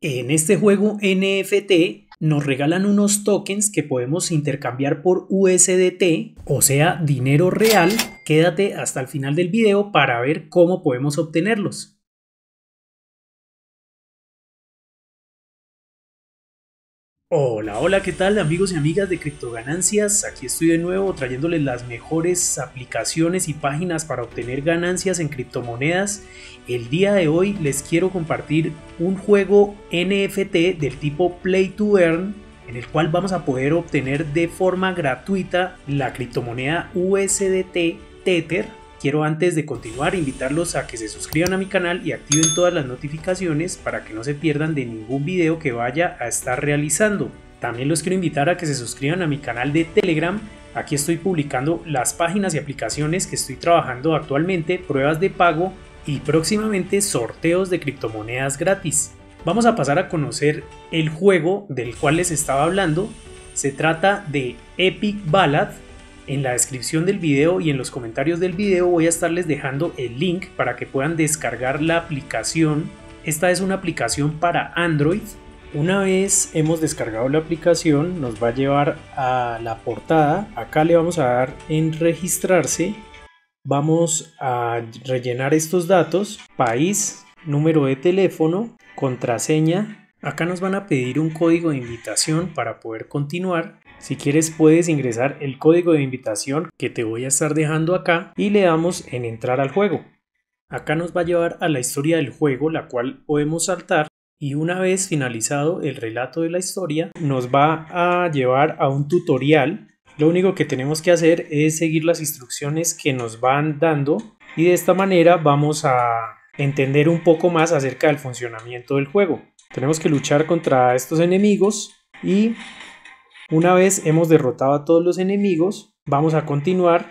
En este juego NFT nos regalan unos tokens que podemos intercambiar por USDT, o sea, dinero real. Quédate hasta el final del video para ver cómo podemos obtenerlos. Hola, hola, ¿qué tal amigos y amigas de Criptoganancias? Aquí estoy de nuevo trayéndoles las mejores aplicaciones y páginas para obtener ganancias en criptomonedas. El día de hoy les quiero compartir un juego NFT del tipo Play to Earn en el cual vamos a poder obtener de forma gratuita la criptomoneda USDT Tether Quiero antes de continuar invitarlos a que se suscriban a mi canal y activen todas las notificaciones para que no se pierdan de ningún video que vaya a estar realizando. También los quiero invitar a que se suscriban a mi canal de Telegram. Aquí estoy publicando las páginas y aplicaciones que estoy trabajando actualmente, pruebas de pago y próximamente sorteos de criptomonedas gratis. Vamos a pasar a conocer el juego del cual les estaba hablando. Se trata de Epic Ballad en la descripción del video y en los comentarios del video voy a estarles dejando el link para que puedan descargar la aplicación. Esta es una aplicación para Android. Una vez hemos descargado la aplicación nos va a llevar a la portada. Acá le vamos a dar en registrarse. Vamos a rellenar estos datos. País, número de teléfono, contraseña. Acá nos van a pedir un código de invitación para poder continuar. Si quieres puedes ingresar el código de invitación que te voy a estar dejando acá y le damos en entrar al juego. Acá nos va a llevar a la historia del juego, la cual podemos saltar y una vez finalizado el relato de la historia nos va a llevar a un tutorial. Lo único que tenemos que hacer es seguir las instrucciones que nos van dando y de esta manera vamos a entender un poco más acerca del funcionamiento del juego. Tenemos que luchar contra estos enemigos y una vez hemos derrotado a todos los enemigos, vamos a continuar.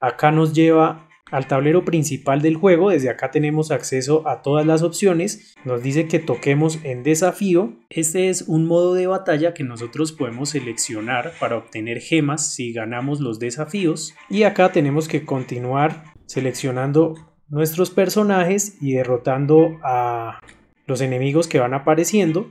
Acá nos lleva al tablero principal del juego. Desde acá tenemos acceso a todas las opciones. Nos dice que toquemos en desafío. Este es un modo de batalla que nosotros podemos seleccionar para obtener gemas si ganamos los desafíos. Y acá tenemos que continuar seleccionando nuestros personajes y derrotando a los enemigos que van apareciendo.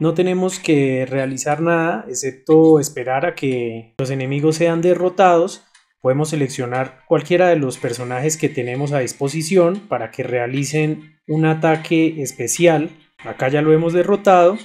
No tenemos que realizar nada excepto esperar a que los enemigos sean derrotados. Podemos seleccionar cualquiera de los personajes que tenemos a disposición para que realicen un ataque especial. Acá ya lo hemos derrotado.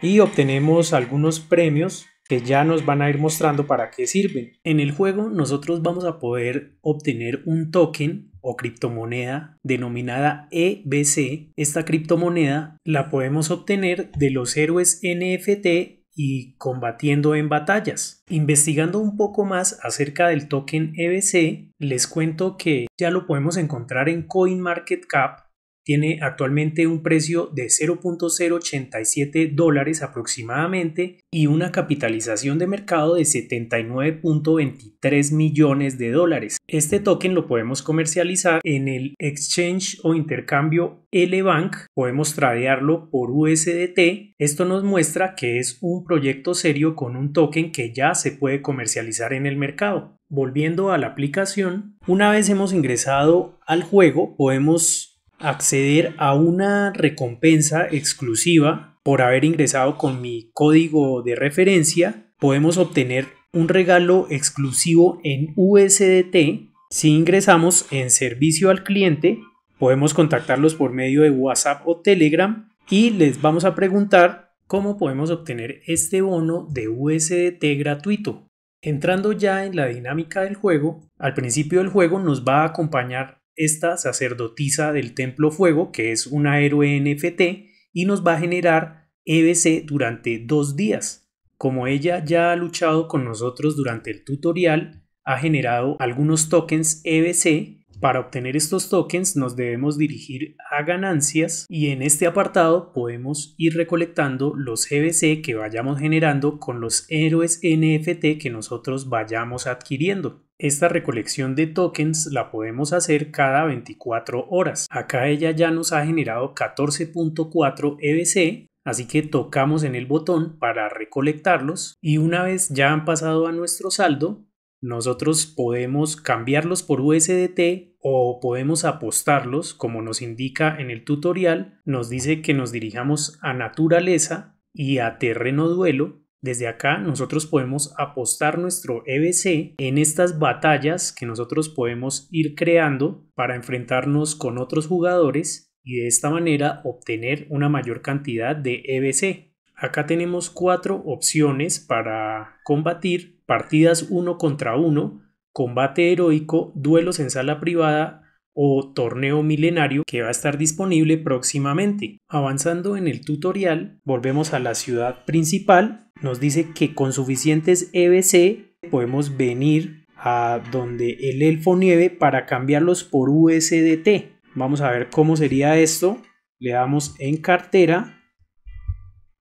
Y obtenemos algunos premios que ya nos van a ir mostrando para qué sirven. En el juego nosotros vamos a poder obtener un token o criptomoneda denominada EBC, esta criptomoneda la podemos obtener de los héroes NFT y combatiendo en batallas. Investigando un poco más acerca del token EBC, les cuento que ya lo podemos encontrar en CoinMarketCap tiene actualmente un precio de 0.087 dólares aproximadamente y una capitalización de mercado de 79.23 millones de dólares. Este token lo podemos comercializar en el exchange o intercambio LBank, podemos tradearlo por USDT. Esto nos muestra que es un proyecto serio con un token que ya se puede comercializar en el mercado. Volviendo a la aplicación, una vez hemos ingresado al juego podemos acceder a una recompensa exclusiva por haber ingresado con mi código de referencia, podemos obtener un regalo exclusivo en USDT. Si ingresamos en servicio al cliente, podemos contactarlos por medio de WhatsApp o Telegram y les vamos a preguntar cómo podemos obtener este bono de USDT gratuito. Entrando ya en la dinámica del juego, al principio del juego nos va a acompañar esta sacerdotisa del Templo Fuego, que es una héroe NFT, y nos va a generar EBC durante dos días. Como ella ya ha luchado con nosotros durante el tutorial, ha generado algunos tokens EBC. Para obtener estos tokens nos debemos dirigir a ganancias y en este apartado podemos ir recolectando los EBC que vayamos generando con los héroes NFT que nosotros vayamos adquiriendo. Esta recolección de tokens la podemos hacer cada 24 horas. Acá ella ya nos ha generado 14.4 EBC, así que tocamos en el botón para recolectarlos y una vez ya han pasado a nuestro saldo, nosotros podemos cambiarlos por USDT o podemos apostarlos, como nos indica en el tutorial, nos dice que nos dirijamos a naturaleza y a terreno duelo desde acá nosotros podemos apostar nuestro EBC en estas batallas que nosotros podemos ir creando para enfrentarnos con otros jugadores y de esta manera obtener una mayor cantidad de EBC. Acá tenemos cuatro opciones para combatir, partidas uno contra uno, combate heroico, duelos en sala privada, o torneo milenario que va a estar disponible próximamente. Avanzando en el tutorial, volvemos a la ciudad principal nos dice que con suficientes EBC podemos venir a donde el elfo nieve para cambiarlos por USDT. Vamos a ver cómo sería esto. Le damos en cartera,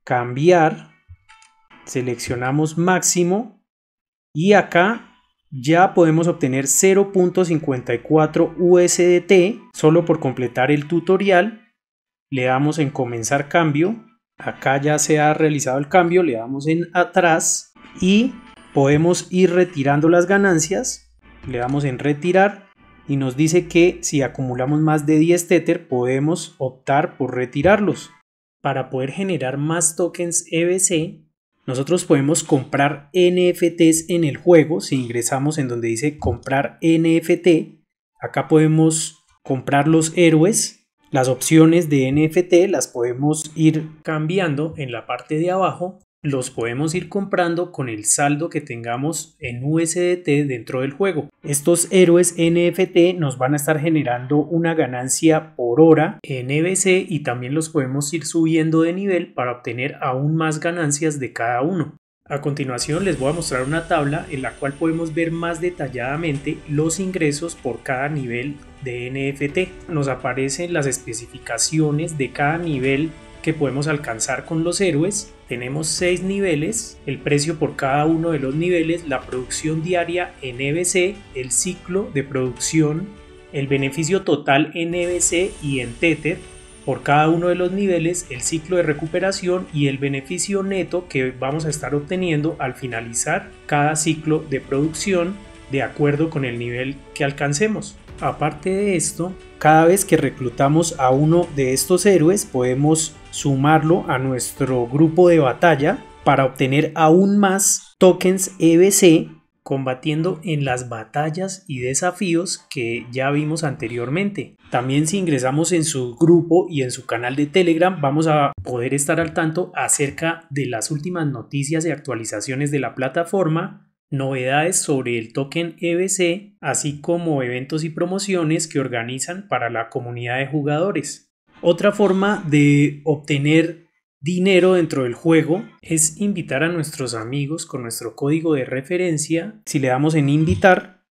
cambiar, seleccionamos máximo y acá ya podemos obtener 0.54 USDT solo por completar el tutorial. Le damos en comenzar cambio Acá ya se ha realizado el cambio, le damos en atrás y podemos ir retirando las ganancias. Le damos en retirar y nos dice que si acumulamos más de 10 Tether podemos optar por retirarlos. Para poder generar más tokens EBC, nosotros podemos comprar NFTs en el juego. Si ingresamos en donde dice comprar NFT, acá podemos comprar los héroes las opciones de NFT las podemos ir cambiando en la parte de abajo, los podemos ir comprando con el saldo que tengamos en USDT dentro del juego. Estos héroes NFT nos van a estar generando una ganancia por hora en EBC y también los podemos ir subiendo de nivel para obtener aún más ganancias de cada uno. A continuación les voy a mostrar una tabla en la cual podemos ver más detalladamente los ingresos por cada nivel de NFT. Nos aparecen las especificaciones de cada nivel que podemos alcanzar con los héroes. Tenemos seis niveles, el precio por cada uno de los niveles, la producción diaria NBC, el ciclo de producción, el beneficio total NBC y en Tether por cada uno de los niveles, el ciclo de recuperación y el beneficio neto que vamos a estar obteniendo al finalizar cada ciclo de producción de acuerdo con el nivel que alcancemos. Aparte de esto, cada vez que reclutamos a uno de estos héroes podemos sumarlo a nuestro grupo de batalla para obtener aún más tokens EBC combatiendo en las batallas y desafíos que ya vimos anteriormente. También si ingresamos en su grupo y en su canal de Telegram vamos a poder estar al tanto acerca de las últimas noticias y actualizaciones de la plataforma novedades sobre el token EBC, así como eventos y promociones que organizan para la comunidad de jugadores. Otra forma de obtener dinero dentro del juego es invitar a nuestros amigos con nuestro código de referencia. Si le damos en invitar,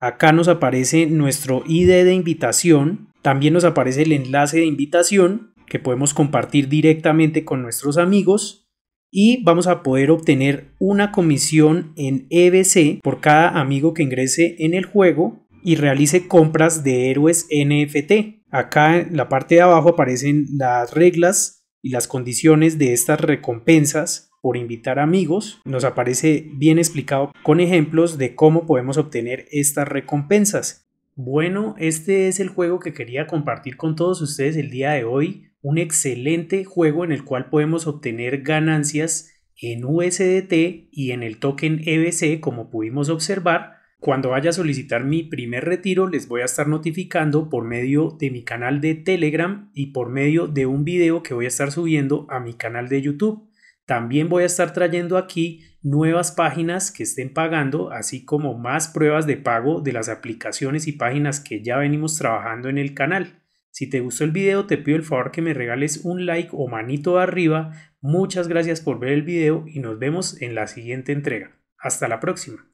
acá nos aparece nuestro ID de invitación, también nos aparece el enlace de invitación que podemos compartir directamente con nuestros amigos y vamos a poder obtener una comisión en EBC por cada amigo que ingrese en el juego y realice compras de héroes NFT. Acá en la parte de abajo aparecen las reglas y las condiciones de estas recompensas por invitar amigos. Nos aparece bien explicado con ejemplos de cómo podemos obtener estas recompensas. Bueno, este es el juego que quería compartir con todos ustedes el día de hoy un excelente juego en el cual podemos obtener ganancias en USDT y en el token EBC como pudimos observar. Cuando vaya a solicitar mi primer retiro les voy a estar notificando por medio de mi canal de Telegram y por medio de un video que voy a estar subiendo a mi canal de YouTube. También voy a estar trayendo aquí nuevas páginas que estén pagando, así como más pruebas de pago de las aplicaciones y páginas que ya venimos trabajando en el canal. Si te gustó el video te pido el favor que me regales un like o manito arriba. Muchas gracias por ver el video y nos vemos en la siguiente entrega. Hasta la próxima.